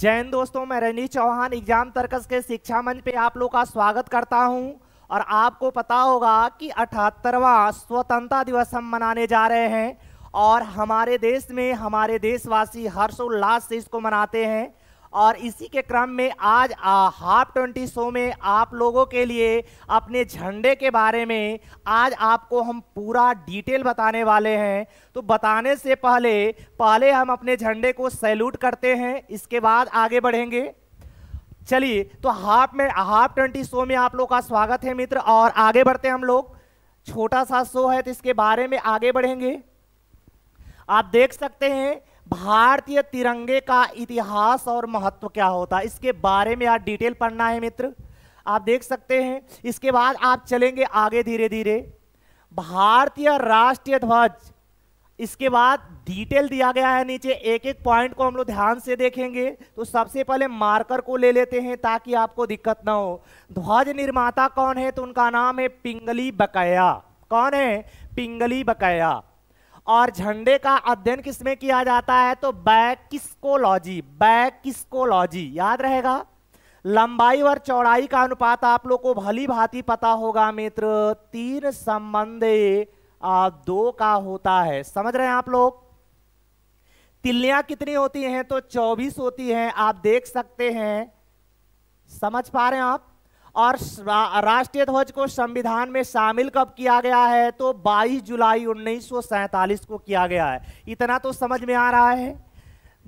जैन दोस्तों मैं runny Chauhan exam Tarkash के शिक्षा मंच पे आप लोग का स्वागत करता हूं और आपको पता होगा कि अठहत्तरवा स्वतंत्रता दिवस हम मनाने जा रहे हैं और हमारे देश में हमारे देशवासी हर्षोल्लास से इसको मनाते हैं और इसी के क्रम में आज हाफ ट्वेंटी शो में आप लोगों के लिए अपने झंडे के बारे में आज आपको हम पूरा डिटेल बताने वाले हैं तो बताने से पहले पहले हम अपने झंडे को सैल्यूट करते हैं इसके बाद आगे बढ़ेंगे चलिए तो हाफ में हाफ ट्वेंटी शो में आप लोग का स्वागत है मित्र और आगे बढ़ते हैं हम लोग छोटा सा शो है तो इसके बारे में आगे बढ़ेंगे आप देख सकते हैं भारतीय तिरंगे का इतिहास और महत्व क्या होता है इसके बारे में आप डिटेल पढ़ना है मित्र आप देख सकते हैं इसके बाद आप चलेंगे आगे धीरे धीरे भारतीय राष्ट्रीय ध्वज इसके बाद डिटेल दिया गया है नीचे एक एक पॉइंट को हम लोग ध्यान से देखेंगे तो सबसे पहले मार्कर को ले लेते हैं ताकि आपको दिक्कत ना हो ध्वज निर्माता कौन है तो उनका नाम है पिंगली बकाया कौन है पिंगली बकाया और झंडे का अध्ययन किसमें किया जाता है तो बैक किसकोलॉजी याद रहेगा लंबाई और चौड़ाई का अनुपात आप लोग को भली भांति पता होगा मित्र तीन संबंधे दो का होता है समझ रहे हैं आप लोग तिल्लियां कितनी होती हैं तो 24 होती हैं आप देख सकते हैं समझ पा रहे हैं आप और राष्ट्रीय ध्वज को संविधान में शामिल कब किया गया है तो 22 जुलाई उन्नीस को किया गया है इतना तो समझ में आ रहा है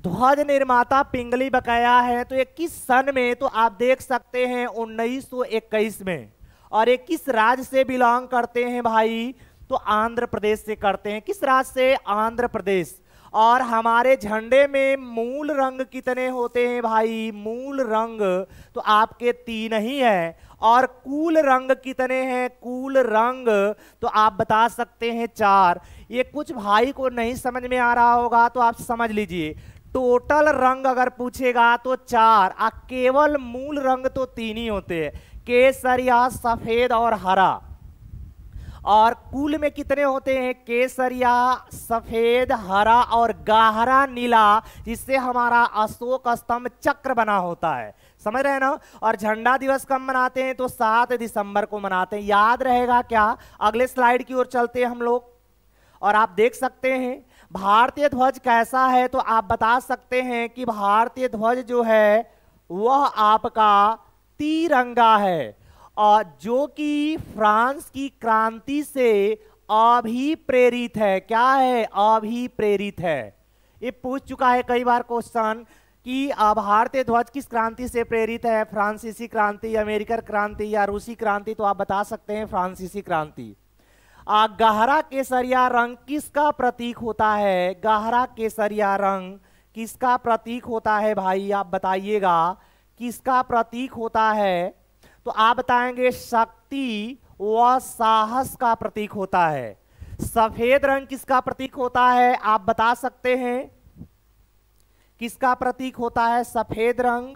ध्वज निर्माता पिंगली बकाया है तो किस सन में तो आप देख सकते हैं 1921 में और ये किस राज्य से बिलोंग करते हैं भाई तो आंध्र प्रदेश से करते हैं किस राज्य से आंध्र प्रदेश और हमारे झंडे में मूल रंग कितने होते हैं भाई मूल रंग तो आपके तीन ही है और कूल रंग कितने हैं कूल रंग तो आप बता सकते हैं चार ये कुछ भाई को नहीं समझ में आ रहा होगा तो आप समझ लीजिए टोटल रंग अगर पूछेगा तो चार आ केवल मूल रंग तो तीन ही होते हैं केसरिया सफेद और हरा और कुल में कितने होते हैं केसरिया सफेद हरा और गहरा नीला जिससे हमारा अशोक स्तंभ चक्र बना होता है समझ रहे हैं ना और झंडा दिवस कब मनाते हैं तो सात दिसंबर को मनाते हैं याद रहेगा क्या अगले स्लाइड की ओर चलते हैं हम लोग और आप देख सकते हैं भारतीय ध्वज कैसा है तो आप बता सकते हैं कि भारतीय ध्वज जो है वह आपका तिरंगा है जो कि फ्रांस की क्रांति से अभी प्रेरित है क्या है अभी प्रेरित है ये पूछ चुका है कई बार क्वेश्चन कि भारतीय ध्वज किस क्रांति से प्रेरित है फ्रांसीसी क्रांति अमेरिकन क्रांति या रूसी क्रांति तो आप बता सकते हैं फ्रांसीसी क्रांति गहरा केसरिया रंग किसका प्रतीक होता है गहरा केसरिया रंग किसका प्रतीक होता है भाई आप बताइएगा किसका प्रतीक होता है तो आप बताएंगे शक्ति व साहस का प्रतीक होता है सफेद रंग किसका प्रतीक होता है आप बता सकते हैं किसका प्रतीक होता है सफेद रंग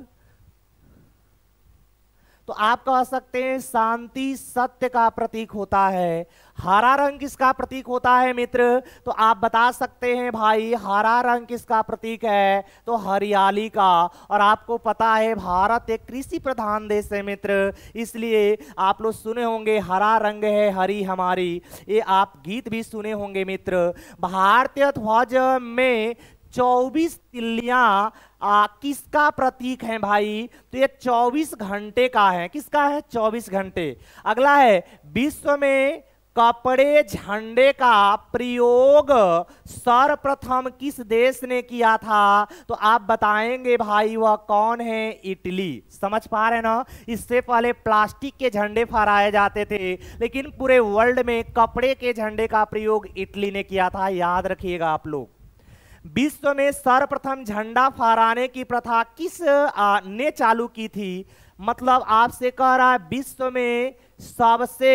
तो आप कह सकते हैं शांति सत्य का प्रतीक होता है हरा रंग किसका प्रतीक होता है मित्र तो आप बता सकते हैं भाई हरा रंग किसका प्रतीक है तो हरियाली का और आपको पता है भारत एक कृषि प्रधान देश है मित्र इसलिए आप लोग सुने होंगे हरा रंग है हरी हमारी ये आप गीत भी सुने होंगे मित्र भारतीय ध्वज में चौबीस तिल्लियां किसका प्रतीक है भाई तो ये चौबीस घंटे का है किसका है चौबीस घंटे अगला है विश्व में कपड़े झंडे का प्रयोग सर्वप्रथम किस देश ने किया था तो आप बताएंगे भाई वह कौन है इटली समझ पा रहे ना इससे पहले प्लास्टिक के झंडे फहराए जाते थे लेकिन पूरे वर्ल्ड में कपड़े के झंडे का प्रयोग इटली ने किया था याद रखिएगा आप लोग विश्व में सर्वप्रथम झंडा फहराने की प्रथा किस ने चालू की थी मतलब आपसे कह रहा है विश्व में सबसे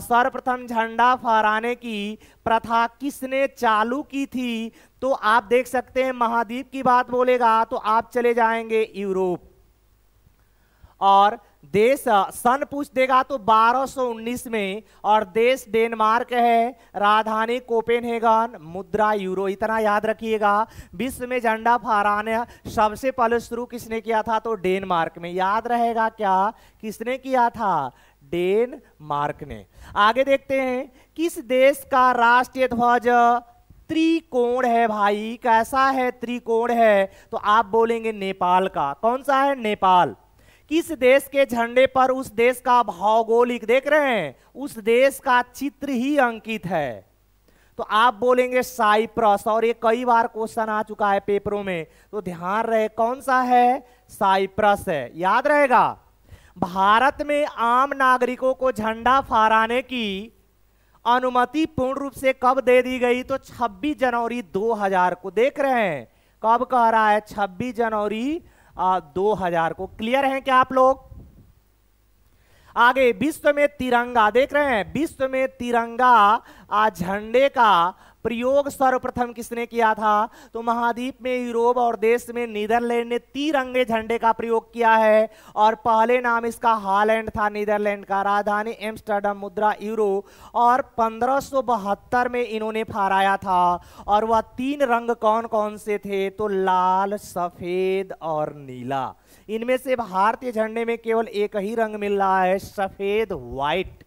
सर्वप्रथम झंडा फहराने की प्रथा किसने चालू की थी तो आप देख सकते हैं महाद्वीप की बात बोलेगा तो आप चले जाएंगे यूरोप और देश सन पूछ देगा तो 1219 में और देश डेनमार्क है राजधानी कोपेनहेगन मुद्रा यूरो इतना याद रखिएगा विश्व में झंडा फहराने सबसे पहले शुरू किसने किया था तो डेनमार्क में याद रहेगा क्या किसने किया था डेनमार्क ने आगे देखते हैं किस देश का राष्ट्रीय ध्वज त्रिकोण है भाई कैसा है त्रिकोण है तो आप बोलेंगे नेपाल का कौन सा है नेपाल किस देश के झंडे पर उस देश का भौगोलिक देख रहे हैं उस देश का चित्र ही अंकित है तो आप बोलेंगे साइप्रस और ये कई बार क्वेश्चन आ चुका है पेपरों में तो ध्यान रहे कौन सा है साइप्रस है याद रहेगा भारत में आम नागरिकों को झंडा फहराने की अनुमति पूर्ण रूप से कब दे दी गई तो 26 जनवरी 2000 को देख रहे हैं कब कह रहा है 26 जनवरी दो हजार को क्लियर है क्या आप लोग आगे विश्व में तिरंगा देख रहे हैं विश्व में तिरंगा झंडे का प्रयोग सर्वप्रथम किसने किया था तो महाद्वीप में यूरोप और देश में नीदरलैंड ने तिरंगे झंडे का प्रयोग किया है और पहले नाम इसका हालैंड था नीदरलैंड का राजधानी एम्स्टर्डम मुद्रा यूरो और पंद्रह में इन्होंने फहराया था और वह तीन रंग कौन कौन से थे तो लाल सफेद और नीला इनमें से भारतीय झंडे में केवल एक ही रंग मिल रहा है सफेद व्हाइट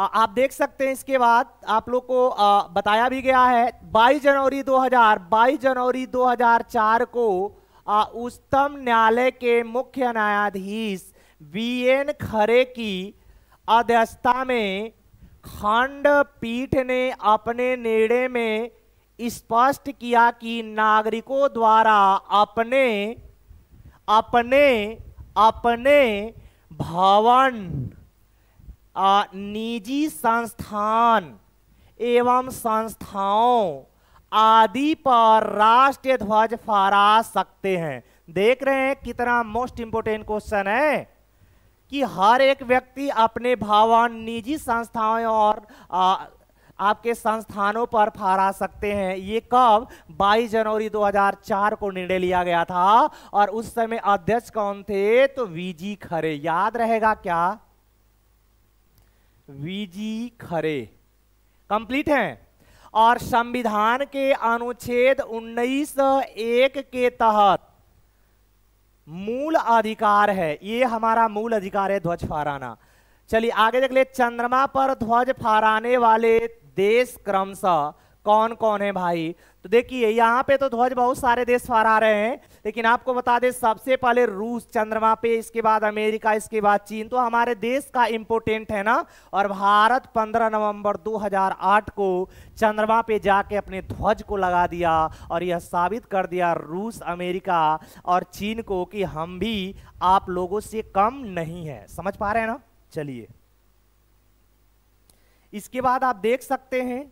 आप देख सकते हैं इसके बाद आप लोग को आ, बताया भी गया है 22 जनवरी 2000 22 जनवरी 2004 को उच्चतम न्यायालय के मुख्य न्यायाधीश वी एन खरे की अध्यक्षता में खंडपीठ ने अपने निर्णय में स्पष्ट किया कि नागरिकों द्वारा अपने अपने अपने भवन आ, निजी संस्थान एवं संस्थाओं आदि पर राष्ट्रीय ध्वज फहरा सकते हैं देख रहे हैं कितना मोस्ट इंपोर्टेंट क्वेश्चन है कि हर एक व्यक्ति अपने भवन निजी संस्थाओं और आ, आपके संस्थानों पर फहरा सकते हैं ये कब 22 जनवरी 2004 को निर्णय लिया गया था और उस समय अध्यक्ष कौन थे तो वीजी खरे याद रहेगा क्या वीजी खरे कंप्लीट है और संविधान के अनुच्छेद एक के तहत मूल अधिकार है ये हमारा मूल अधिकार है ध्वज फहराना चलिए आगे देख ले चंद्रमा पर ध्वज फहराने वाले देश क्रमशः कौन कौन है भाई तो देखिए यहां पे तो ध्वज बहुत सारे देश फहरा रहे हैं लेकिन आपको बता दें सबसे पहले रूस चंद्रमा पे इसके बाद अमेरिका इसके बाद चीन तो हमारे देश का इंपोर्टेंट है ना और भारत 15 नवंबर 2008 को चंद्रमा पे जाके अपने ध्वज को लगा दिया और यह साबित कर दिया रूस अमेरिका और चीन को कि हम भी आप लोगों से कम नहीं है समझ पा रहे हैं ना चलिए इसके बाद आप देख सकते हैं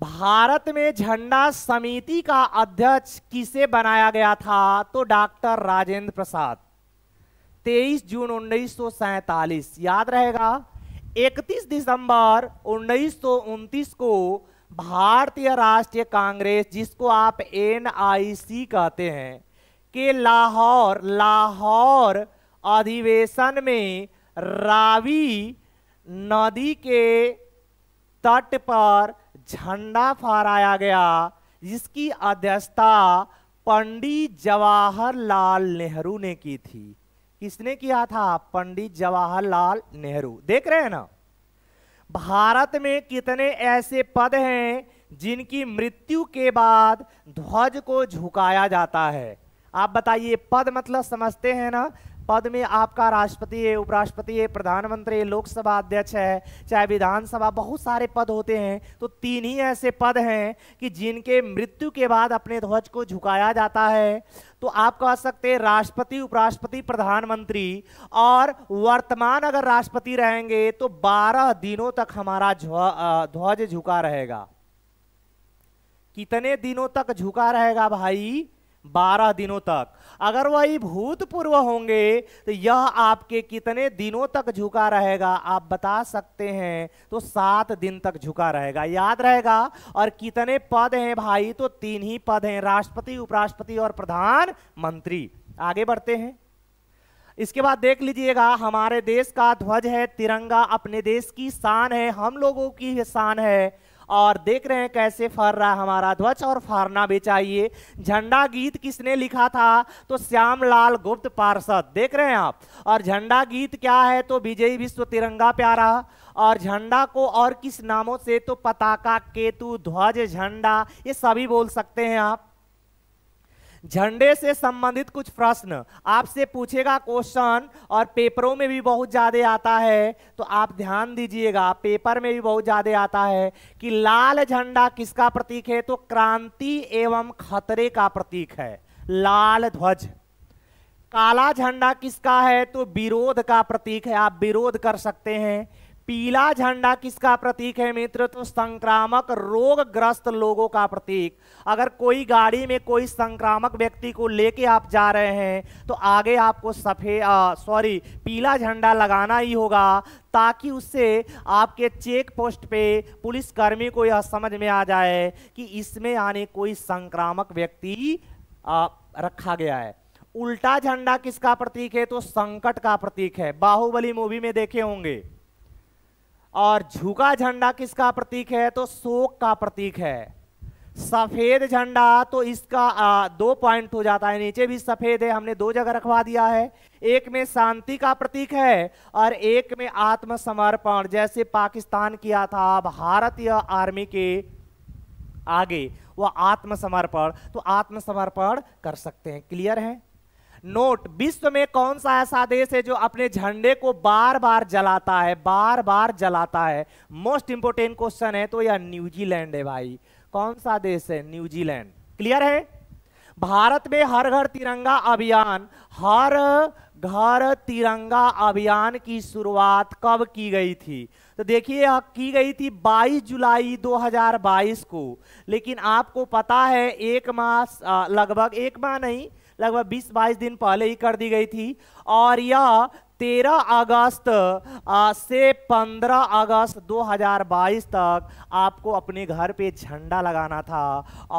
भारत में झंडा समिति का अध्यक्ष किसे बनाया गया था तो डॉक्टर राजेंद्र प्रसाद 23 जून उन्नीस याद रहेगा 31 दिसंबर उन्नीस को भारतीय राष्ट्रीय कांग्रेस जिसको आप एनआईसी कहते हैं के लाहौर लाहौर अधिवेशन में रावी नदी के तट पर झंडा फहराया गया जिसकी अध्यक्षता पंडित जवाहरलाल नेहरू ने की थी किसने किया था पंडित जवाहरलाल नेहरू देख रहे हैं ना भारत में कितने ऐसे पद हैं जिनकी मृत्यु के बाद ध्वज को झुकाया जाता है आप बताइए पद मतलब समझते हैं ना पद में आपका राष्ट्रपति है उपराष्ट्रपति है प्रधानमंत्री लोकसभा अध्यक्ष है चाहे विधानसभा बहुत सारे पद होते हैं तो तीन ही ऐसे पद हैं कि जिनके मृत्यु के बाद अपने ध्वज को झुकाया जाता है तो आप कह सकते हैं राष्ट्रपति उपराष्ट्रपति प्रधानमंत्री और वर्तमान अगर राष्ट्रपति रहेंगे तो बारह दिनों तक हमारा ध्वज झुका रहेगा कितने दिनों तक झुका रहेगा भाई बारह दिनों तक अगर वही भूतपूर्व होंगे तो यह आपके कितने दिनों तक झुका रहेगा आप बता सकते हैं तो सात दिन तक झुका रहेगा याद रहेगा और कितने पद हैं भाई तो तीन ही पद हैं राष्ट्रपति उपराष्ट्रपति और प्रधानमंत्री आगे बढ़ते हैं इसके बाद देख लीजिएगा हमारे देश का ध्वज है तिरंगा अपने देश की शान है हम लोगों की शान है और देख रहे हैं कैसे फर रहा हमारा ध्वज और फरना भी चाहिए झंडा गीत किसने लिखा था तो श्याम लाल गुप्त पार्षद देख रहे हैं आप और झंडा गीत क्या है तो विजयी विश्व तिरंगा प्यारा और झंडा को और किस नामों से तो पताका केतु ध्वज झंडा ये सभी बोल सकते हैं आप झंडे से संबंधित कुछ प्रश्न आपसे पूछेगा क्वेश्चन और पेपरों में भी बहुत ज्यादा आता है तो आप ध्यान दीजिएगा पेपर में भी बहुत ज्यादा आता है कि लाल झंडा किसका प्रतीक है तो क्रांति एवं खतरे का प्रतीक है लाल ध्वज काला झंडा किसका है तो विरोध का प्रतीक है आप विरोध कर सकते हैं पीला झंडा किसका प्रतीक है मित्र तो संक्रामक रोग ग्रस्त लोगों का प्रतीक अगर कोई गाड़ी में कोई संक्रामक व्यक्ति को लेके आप जा रहे हैं तो आगे आपको सफ़ेद सॉरी पीला झंडा लगाना ही होगा ताकि उससे आपके चेक पोस्ट पे पुलिसकर्मी को यह समझ में आ जाए कि इसमें आने कोई संक्रामक व्यक्ति आ, रखा गया है उल्टा झंडा किसका प्रतीक है तो संकट का प्रतीक है बाहुबली मूवी में देखे होंगे और झुका झंडा किसका प्रतीक है तो शोक का प्रतीक है सफेद झंडा तो इसका आ, दो पॉइंट हो जाता है नीचे भी सफेद है हमने दो जगह रखवा दिया है एक में शांति का प्रतीक है और एक में आत्मसमर्पण जैसे पाकिस्तान किया था भारतीय आर्मी के आगे वह आत्मसमर्पण तो आत्मसमर्पण कर सकते हैं क्लियर है नोट विश्व में कौन सा ऐसा देश है जो अपने झंडे को बार बार जलाता है बार बार जलाता है मोस्ट इंपोर्टेंट क्वेश्चन है तो यह न्यूजीलैंड है भाई कौन सा देश है न्यूजीलैंड क्लियर है भारत में हर घर तिरंगा अभियान हर घर तिरंगा अभियान की शुरुआत कब की गई थी तो देखिए यह की गई थी 22 जुलाई 2022 को लेकिन आपको पता है एक माह लगभग एक माह नहीं लगभग 20 बाईस दिन पहले ही कर दी गई थी और यह 13 अगस्त से 15 अगस्त 2022 तक आपको अपने घर पे झंडा लगाना था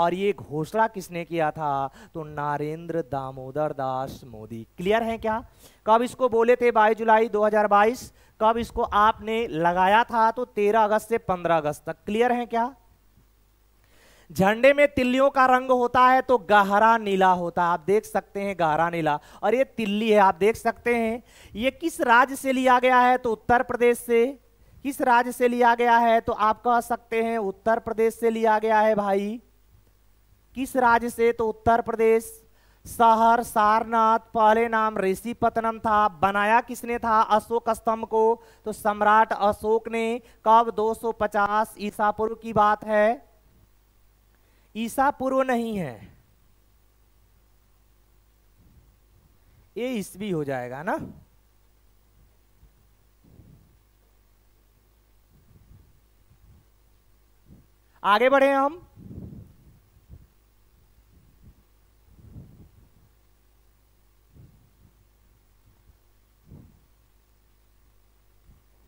और ये घोषणा किसने किया था तो नरेंद्र दामोदर दास मोदी क्लियर है क्या कब इसको बोले थे 22 जुलाई 2022 कब इसको आपने लगाया था तो 13 अगस्त से 15 अगस्त तक क्लियर है क्या झंडे में तिल्लियों का रंग होता है तो गहरा नीला होता है आप देख सकते हैं गहरा नीला और ये तिल्ली है आप देख सकते हैं ये किस राज्य से लिया गया है तो उत्तर प्रदेश से किस राज्य से लिया गया है तो आप कह सकते हैं उत्तर प्रदेश से लिया गया है भाई किस राज्य से तो उत्तर प्रदेश शहर सारनाथ पहले नाम ऋषि पतनम था बनाया किसने था अशोक स्तंभ को तो सम्राट अशोक ने कब 250 ईसा पूर्व की बात है ईसा पूर्व नहीं है ये ईस्वी हो जाएगा ना आगे बढ़े हम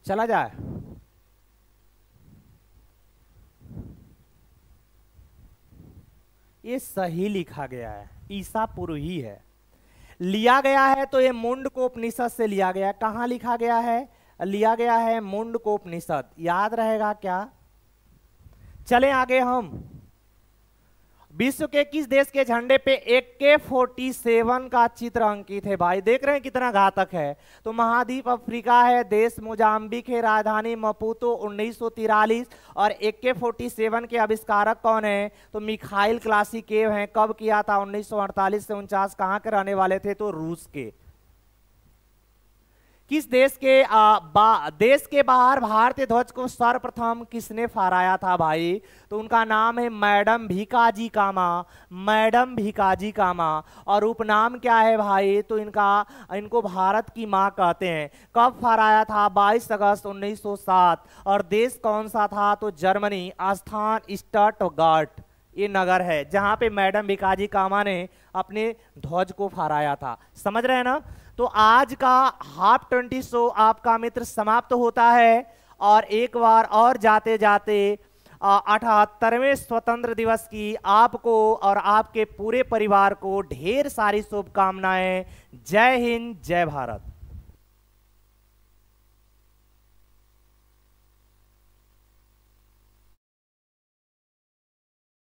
चला जाए ये सही लिखा गया है ईसा ही है लिया गया है तो ये मुंड को उपनिषद से लिया गया कहां लिखा गया है लिया गया है मुंड को उपनिषद याद रहेगा क्या चले आगे हम विश्व के किस देश के झंडे पे एक के फोर्टी सेवन का चित्र अंकित है भाई देख रहे हैं कितना घातक है तो महाद्वीप अफ्रीका है देश मोजाम्बिक है राजधानी मपूतो उन्नीस और एक के फोर्टी सेवन के आविष्कारक कौन है तो मिखाइल क्लासिकेव हैं कब किया था 1948 से उनचास कहाँ के रहने वाले थे तो रूस के किस देश के आ, बा, देश के बाहर भारतीय ध्वज को सर्वप्रथम किसने फहराया था भाई तो उनका नाम है मैडम भिकाजी कामा मैडम भिकाजी कामा और उपनाम क्या है भाई तो इनका इनको भारत की माँ कहते हैं कब फहराया था 22 अगस्त 1907 और देश कौन सा था तो जर्मनी स्थान स्टटगार्ट ये नगर है जहाँ पे मैडम भिकाजी कामा ने अपने ध्वज को फहराया था समझ रहे हैं ना तो आज का हाफ ट्वेंटी शो आपका मित्र समाप्त होता है और एक बार और जाते जाते अठहत्तरवें स्वतंत्र दिवस की आपको और आपके पूरे परिवार को ढेर सारी शुभकामनाएं जय हिंद जय भारत